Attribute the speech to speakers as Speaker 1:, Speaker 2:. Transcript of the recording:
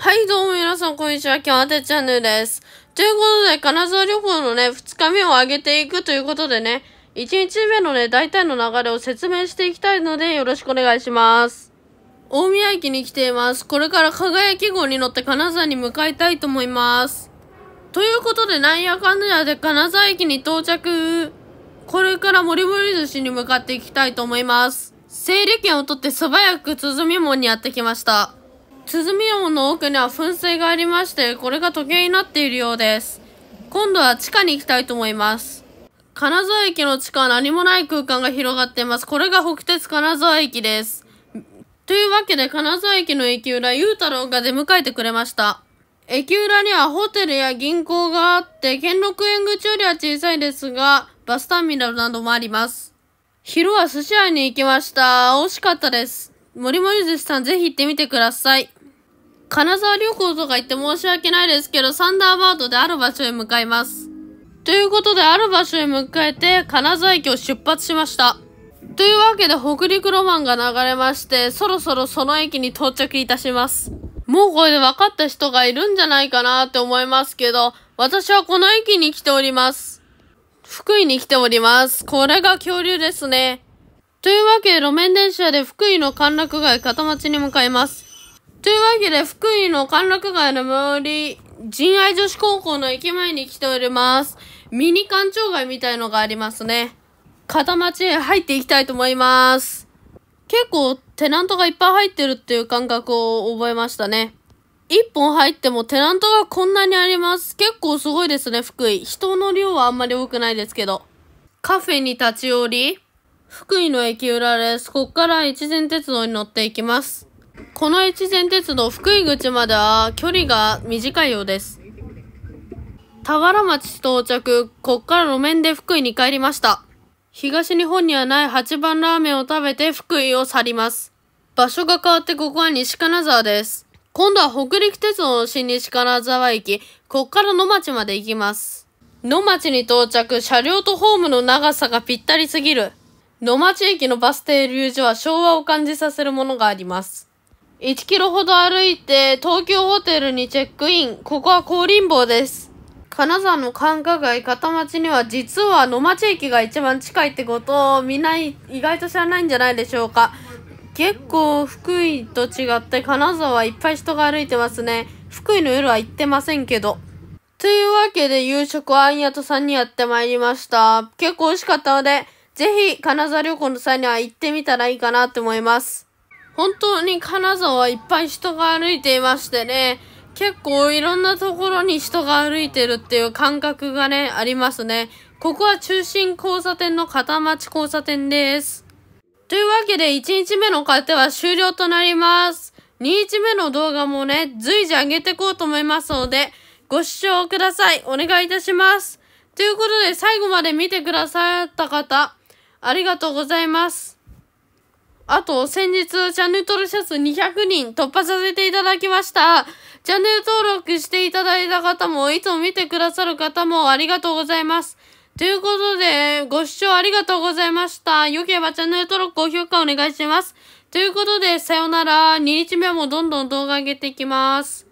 Speaker 1: はい、どうも皆さん、こんにちは。今日はてチャンネルです。ということで、金沢旅行のね、2日目を上げていくということでね、1日目のね、大体の流れを説明していきたいので、よろしくお願いします。大宮駅に来ています。これから輝き号に乗って金沢に向かいたいと思います。ということで、なんやかんやで金沢駅に到着。これからもりもり寿司に向かっていきたいと思います。整理券を取って素早く鼓門にやってきました。鼓門の奥には噴水がありまして、これが時計になっているようです。今度は地下に行きたいと思います。金沢駅の地下は何もない空間が広がっています。これが北鉄金沢駅です。というわけで金沢駅の駅裏、ゆうたろうが出迎えてくれました。駅裏にはホテルや銀行があって、兼六園口よりは小さいですが、バスターミナルなどもあります。昼は寿司屋に行きました。美味しかったです。森森寿司さんぜひ行ってみてください。金沢旅行とか行って申し訳ないですけど、サンダーバードである場所へ向かいます。ということで、ある場所へ向かえて、金沢駅を出発しました。というわけで、北陸ロマンが流れまして、そろそろその駅に到着いたします。もうこれで分かった人がいるんじゃないかなって思いますけど、私はこの駅に来ております。福井に来ております。これが恐竜ですね。というわけで、路面電車で福井の歓楽街片町に向かいます。というわけで、福井の歓楽街の周り、仁愛女子高校の駅前に来ております。ミニ館長街みたいのがありますね。片町へ入っていきたいと思います。結構テナントがいっぱい入ってるっていう感覚を覚えましたね。一本入ってもテナントがこんなにあります。結構すごいですね、福井。人の量はあんまり多くないですけど。カフェに立ち寄り、福井の駅裏です。こっから一前鉄道に乗っていきます。この越前鉄道福井口までは距離が短いようです。田原町到着、こっから路面で福井に帰りました。東日本にはない8番ラーメンを食べて福井を去ります。場所が変わってここは西金沢です。今度は北陸鉄道の新西金沢駅、こっから野町まで行きます。野町に到着、車両とホームの長さがぴったりすぎる。野町駅のバス停留所は昭和を感じさせるものがあります。1キロほど歩いて東京ホテルにチェックイン。ここは高林坊です。金沢の繁華街、片町には実は野町駅が一番近いってことをみんな意外と知らないんじゃないでしょうか。結構福井と違って金沢いっぱい人が歩いてますね。福井の夜は行ってませんけど。というわけで夕食はあんやとさんにやってまいりました。結構美味しかったので、ぜひ金沢旅行の際には行ってみたらいいかなって思います。本当に金沢いっぱい人が歩いていましてね、結構いろんなところに人が歩いてるっていう感覚がね、ありますね。ここは中心交差点の片町交差点です。というわけで1日目の勝手は終了となります。2日目の動画もね、随時上げていこうと思いますので、ご視聴ください。お願いいたします。ということで最後まで見てくださった方、ありがとうございます。あと、先日、チャンネル登録者数200人突破させていただきました。チャンネル登録していただいた方も、いつも見てくださる方もありがとうございます。ということで、ご視聴ありがとうございました。良ければチャンネル登録、高評価お願いします。ということで、さよなら。2日目もどんどん動画上げていきます。